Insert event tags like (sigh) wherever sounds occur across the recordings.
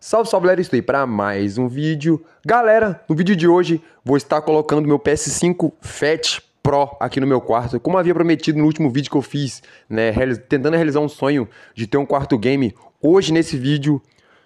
Salve, salve galera, estou aí para mais um vídeo. Galera, no vídeo de hoje vou estar colocando meu PS5 Fat Pro aqui no meu quarto, como havia prometido no último vídeo que eu fiz, né, tentando realizar um sonho de ter um quarto game. Hoje nesse vídeo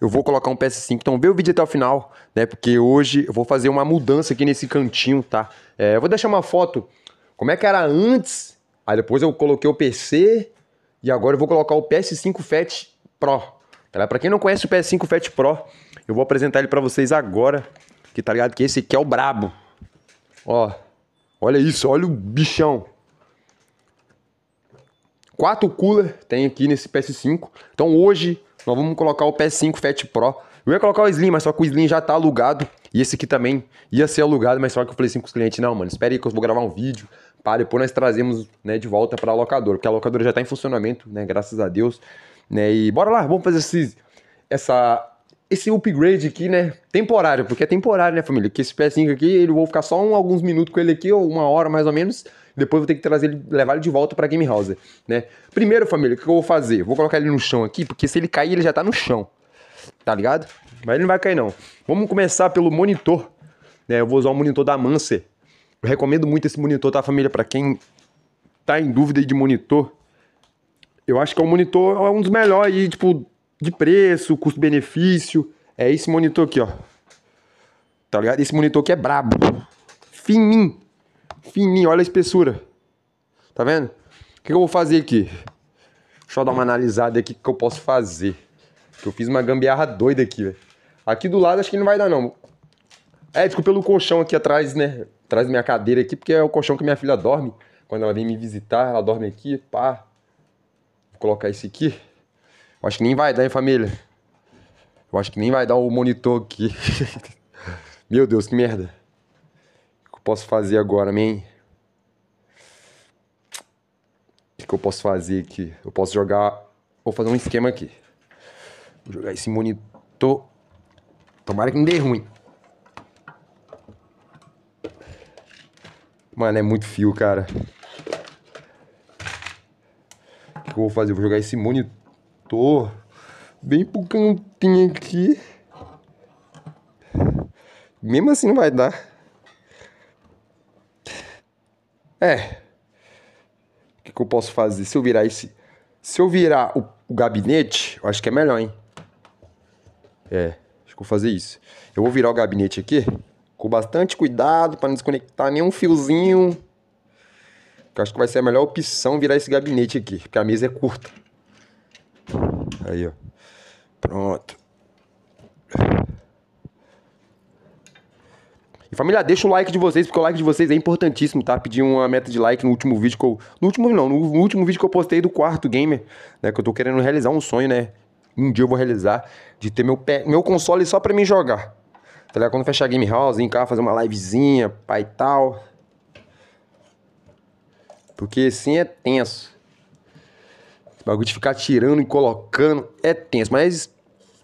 eu vou colocar um PS5, então vê o vídeo até o final, né, porque hoje eu vou fazer uma mudança aqui nesse cantinho, tá? É, eu vou deixar uma foto, como é que era antes, aí depois eu coloquei o PC e agora eu vou colocar o PS5 Fat Pro. Tá? Para quem não conhece o PS5 Fat Pro, eu vou apresentar ele para vocês agora, que tá ligado que esse aqui é o brabo. Ó, olha isso, olha o bichão. Quatro cooler tem aqui nesse PS5. Então hoje nós vamos colocar o PS5 Fat Pro. Eu ia colocar o Slim, mas só que o Slim já tá alugado. E esse aqui também ia ser alugado, mas só que eu falei assim com os clientes, não, mano, espere aí que eu vou gravar um vídeo para depois nós trazemos né, de volta para a locadora, porque a locadora já está em funcionamento, né, graças a Deus. Né? E bora lá, vamos fazer esse, essa, esse upgrade aqui, né? Temporário, porque é temporário, né, família? Que esse PS5 aqui, ele vou ficar só um, alguns minutos com ele aqui, ou uma hora mais ou menos. Depois vou ter que trazer ele, levar ele de volta pra Game House, né? Primeiro, família, o que eu vou fazer? Vou colocar ele no chão aqui, porque se ele cair, ele já tá no chão. Tá ligado? Mas ele não vai cair, não. Vamos começar pelo monitor. Né? Eu vou usar o monitor da Mancer. Eu recomendo muito esse monitor, tá, família? Pra quem tá em dúvida de monitor, eu acho que é um monitor, é um dos melhores aí, tipo, de preço, custo-benefício. É esse monitor aqui, ó. Tá ligado? Esse monitor aqui é brabo. Fininho. Fininho, olha a espessura. Tá vendo? O que eu vou fazer aqui? Deixa eu dar uma analisada aqui que eu posso fazer. Que eu fiz uma gambiarra doida aqui, velho. Aqui do lado acho que não vai dar, não. É, desculpa pelo colchão aqui atrás, né? Atrás da minha cadeira aqui, porque é o colchão que minha filha dorme. Quando ela vem me visitar, ela dorme aqui, pá. Vou colocar esse aqui. Eu acho que nem vai dar, hein, família? Eu acho que nem vai dar o monitor aqui. (laughs) Meu Deus, que merda. O que eu posso fazer agora, man? O que, que eu posso fazer aqui? Eu posso jogar... Vou fazer um esquema aqui. Vou jogar esse monitor... Tomara que não dê ruim. Mano, é muito fio, cara que eu vou fazer? Eu vou jogar esse monitor bem pro cantinho aqui. Mesmo assim não vai dar. É. O que, que eu posso fazer? Se eu virar esse. Se eu virar o, o gabinete, eu acho que é melhor, hein? É, acho que vou fazer isso. Eu vou virar o gabinete aqui com bastante cuidado para não desconectar nenhum fiozinho. Eu acho que vai ser a melhor opção virar esse gabinete aqui, porque a mesa é curta. Aí, ó. Pronto. E família, deixa o like de vocês, porque o like de vocês é importantíssimo, tá? Pedi uma meta de like no último vídeo que eu. No último não, no último vídeo que eu postei do quarto gamer, né? Que eu tô querendo realizar um sonho, né? Um dia eu vou realizar de ter meu, pé, meu console só pra mim jogar. Tá ligado? Quando fechar a Game House, em cá, fazer uma livezinha, pai e tal. Porque sim é tenso. Esse bagulho de ficar tirando e colocando é tenso. Mas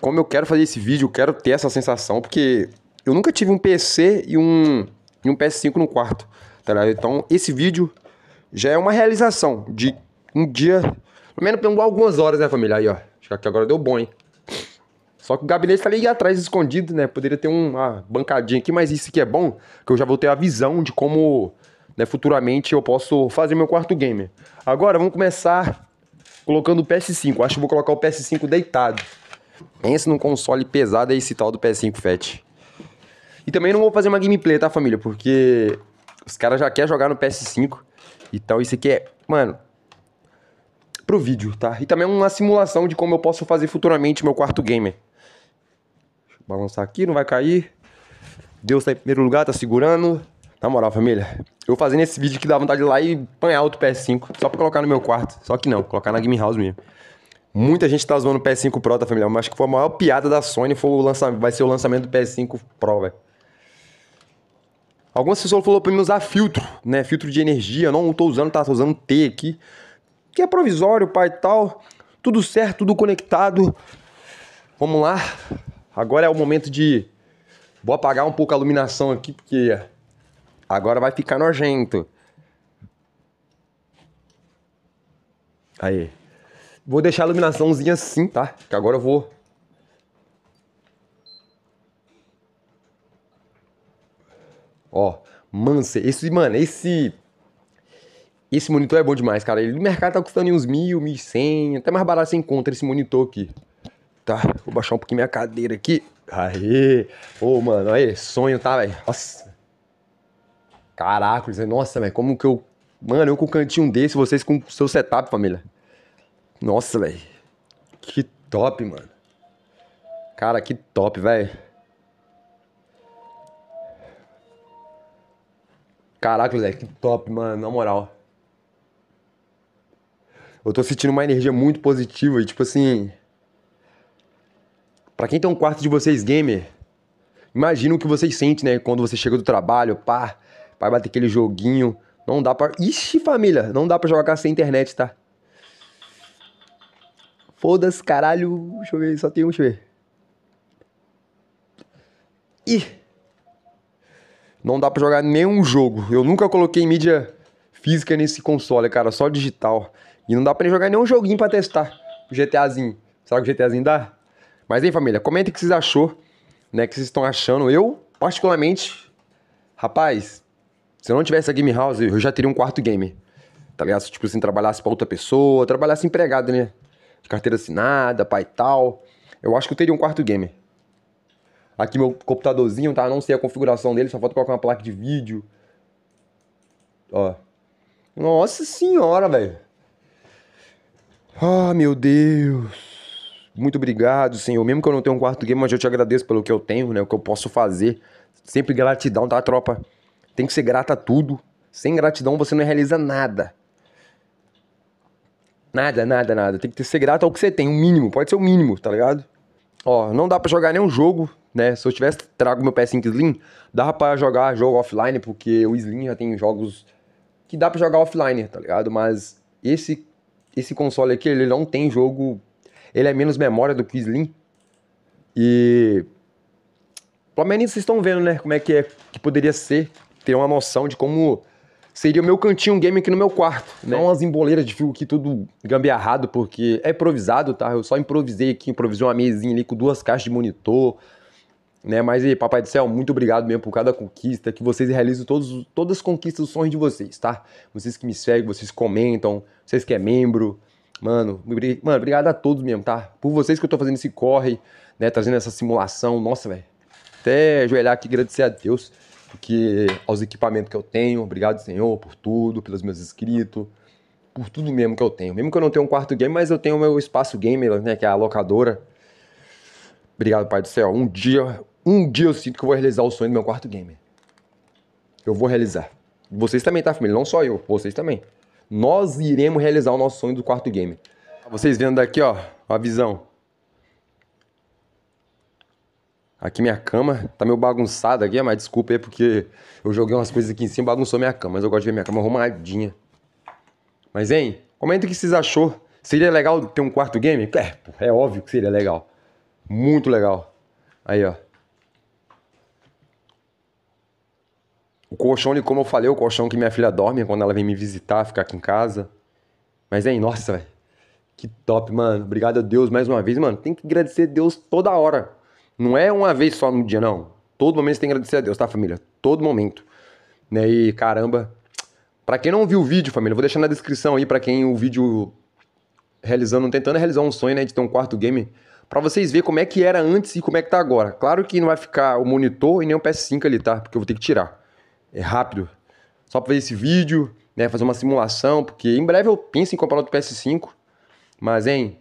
como eu quero fazer esse vídeo, eu quero ter essa sensação, porque eu nunca tive um PC e um, e um PS5 no quarto. Tá ligado? Então esse vídeo já é uma realização de um dia. Pelo menos pegou algumas horas, né, família? Aí, ó. Acho que agora deu bom, hein? Só que o gabinete tá ali atrás, escondido, né? Poderia ter uma bancadinha aqui, mas isso aqui é bom, que eu já vou ter a visão de como né? Futuramente eu posso fazer meu quarto gamer. Agora vamos começar colocando o PS5. Acho que vou colocar o PS5 deitado. se num console pesado é esse tal do PS5 Fat. E também não vou fazer uma gameplay, tá, família? Porque os caras já querem jogar no PS5. Então isso aqui é, mano, pro vídeo, tá? E também é uma simulação de como eu posso fazer futuramente meu quarto gamer. Deixa eu balançar aqui, não vai cair. Deus tá em primeiro lugar, tá segurando. Na moral, família, eu fazendo esse vídeo que dá vontade de ir lá e apanhar outro PS5, só pra colocar no meu quarto. Só que não, colocar na Game House mesmo. Muita gente tá zoando o PS5 Pro, tá, família? Mas acho que foi a maior piada da Sony foi o lançamento, vai ser o lançamento do PS5 Pro, velho. Algumas pessoas falaram pra mim usar filtro, né? Filtro de energia. Não tô usando, tá? Tô usando T aqui. Que é provisório, pai e tal. Tudo certo, tudo conectado. Vamos lá. Agora é o momento de. Vou apagar um pouco a iluminação aqui, porque Agora vai ficar nojento. Aí. Vou deixar a iluminaçãozinha assim, tá? Que agora eu vou. Ó, Mansa. Esse, mano, esse. Esse monitor é bom demais, cara. Ele no mercado tá custando uns mil, mil cem. Até mais barato você encontra esse monitor aqui. Tá, vou baixar um pouquinho minha cadeira aqui. Aê! Ô, oh, mano, aí, sonho, tá, velho? Nossa. Caraca, eu nossa, velho, como que eu. Mano, eu com um cantinho desse, vocês com o seu setup, família. Nossa, velho. Que top, mano. Cara, que top, velho. Caraca, velho, que top, mano, na moral. Eu tô sentindo uma energia muito positiva e, tipo assim. Pra quem tem um quarto de vocês gamer, imagina o que vocês sentem, né? Quando você chega do trabalho, pá Vai bater aquele joguinho. Não dá pra. Ixi, família, não dá pra jogar sem internet, tá? Foda-se, caralho. Deixa eu ver, só tem um, deixa eu ver. Ih! Não dá pra jogar nenhum jogo. Eu nunca coloquei mídia física nesse console, cara, só digital. E não dá pra jogar nenhum joguinho pra testar. O GTAzinho. Será que o GTAzinho dá? Mas, aí família, comenta o que vocês achou, né? O que vocês estão achando. Eu, particularmente, rapaz, se eu não tivesse a Game House, eu já teria um quarto game. Tá ligado? Se, tipo assim, trabalhasse pra outra pessoa, trabalhasse empregado, né? De carteira assinada, pai e tal. Eu acho que eu teria um quarto game. Aqui meu computadorzinho, tá? Não sei a configuração dele, só falta colocar uma placa de vídeo. Ó. Nossa senhora, velho. Ah, oh, meu Deus. Muito obrigado, Senhor. Mesmo que eu não tenha um quarto game, mas eu te agradeço pelo que eu tenho, né? O que eu posso fazer. Sempre gratidão, tá, tropa? Tem que ser grato a tudo. Sem gratidão você não realiza nada. Nada, nada, nada. Tem que ser grato ao que você tem, o um mínimo. Pode ser o um mínimo, tá ligado? Ó, não dá para jogar nenhum jogo, né? Se eu tivesse trago meu PS5 Slim, dá para jogar jogo offline, porque o Slim já tem jogos que dá para jogar offline, tá ligado? Mas esse esse console aqui, ele não tem jogo, ele é menos memória do que o Slim. E pelo menos vocês estão vendo, né, como é que é que poderia ser ter uma noção de como seria o meu cantinho game aqui no meu quarto. Né? Não as emboleiras de fio aqui tudo gambiarrado, porque é improvisado, tá? Eu só improvisei aqui, improvisei uma mesinha ali com duas caixas de monitor, né? Mas aí, Papai do Céu, muito obrigado mesmo por cada conquista, que vocês realizam todos, todas as conquistas, dos sonhos de vocês, tá? Vocês que me seguem, vocês comentam, vocês que é membro, mano, mano, obrigado a todos mesmo, tá? Por vocês que eu tô fazendo esse corre, né? Trazendo essa simulação, nossa, velho. Até ajoelhar aqui agradecer a Deus porque aos equipamentos que eu tenho. Obrigado, Senhor, por tudo, pelos meus inscritos, por tudo mesmo que eu tenho. Mesmo que eu não tenha um quarto game, mas eu tenho o meu espaço gamer, né, que é a locadora. Obrigado, Pai do Céu. Um dia, um dia eu sinto que eu vou realizar o sonho do meu quarto gamer. Eu vou realizar. Vocês também, tá, família? Não só eu, vocês também. Nós iremos realizar o nosso sonho do quarto game. Vocês vendo daqui, ó, a visão. Aqui minha cama tá meio bagunçada aqui, mas desculpa aí porque eu joguei umas coisas aqui em cima e bagunçou minha cama. Mas eu gosto de ver minha cama arrumadinha. Mas, hein? Comenta o que vocês achou. Seria legal ter um quarto game? É, é óbvio que seria legal. Muito legal. Aí, ó. O colchão ali, como eu falei, é o colchão que minha filha dorme quando ela vem me visitar, ficar aqui em casa. Mas, hein? Nossa, velho. Que top, mano. Obrigado a Deus mais uma vez, mano. Tem que agradecer a Deus toda hora não é uma vez só no dia, não. Todo momento você tem que agradecer a Deus, tá, família? Todo momento. Né? E caramba. Pra quem não viu o vídeo, família, eu vou deixar na descrição aí pra quem o vídeo realizando, tentando realizar um sonho, né, de ter um quarto game, para vocês verem como é que era antes e como é que tá agora. Claro que não vai ficar o monitor e nem o PS5 ali, tá? Porque eu vou ter que tirar. É rápido. Só pra ver esse vídeo, né, fazer uma simulação, porque em breve eu penso em comprar outro PS5. Mas, hein,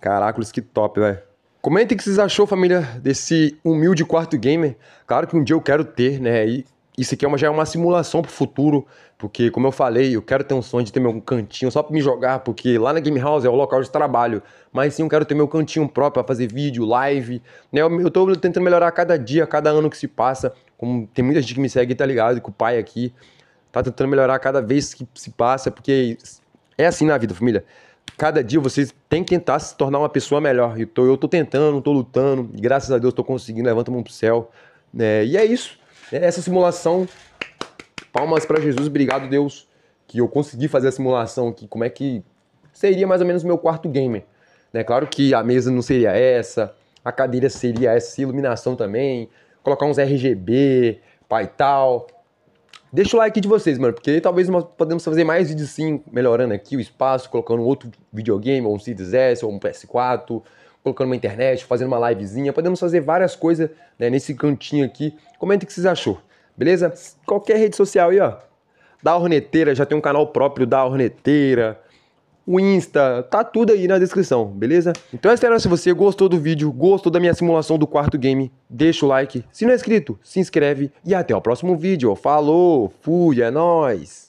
caracoles, que top, velho. Comentem o que vocês achou, família, desse humilde quarto gamer. Claro que um dia eu quero ter, né? E isso aqui é uma, já é uma simulação pro futuro, porque, como eu falei, eu quero ter um sonho de ter meu cantinho só pra me jogar, porque lá na Game House é o local de trabalho. Mas sim, eu quero ter meu cantinho próprio pra fazer vídeo, live, né? Eu, tô tentando melhorar cada dia, cada ano que se passa. Como tem muita gente que me segue, tá ligado? Com o pai aqui tá tentando melhorar cada vez que se passa, porque é assim na vida, família cada dia vocês têm que tentar se tornar uma pessoa melhor. Eu tô, eu tô tentando, tô lutando, graças a Deus tô conseguindo, levanta a mão pro céu. É, e é isso. É essa simulação, palmas para Jesus, obrigado Deus, que eu consegui fazer a simulação aqui, como é que seria mais ou menos meu quarto gamer. Né? Claro que a mesa não seria essa, a cadeira seria essa, iluminação também, colocar uns RGB, pai tal, Deixa o like de vocês, mano, porque talvez nós podemos fazer mais vídeos sim, melhorando aqui o espaço, colocando outro videogame, ou um Series S, ou um PS4, colocando uma internet, fazendo uma livezinha. Podemos fazer várias coisas né, nesse cantinho aqui. Comenta o que vocês achou, beleza? Qualquer rede social aí, ó. Da Horneteira, já tem um canal próprio da Horneteira o Insta, tá tudo aí na descrição, beleza? Então é isso, galera. Se você gostou do vídeo, gostou da minha simulação do quarto game, deixa o like. Se não é inscrito, se inscreve. E até o próximo vídeo. Falou, fui, é nóis!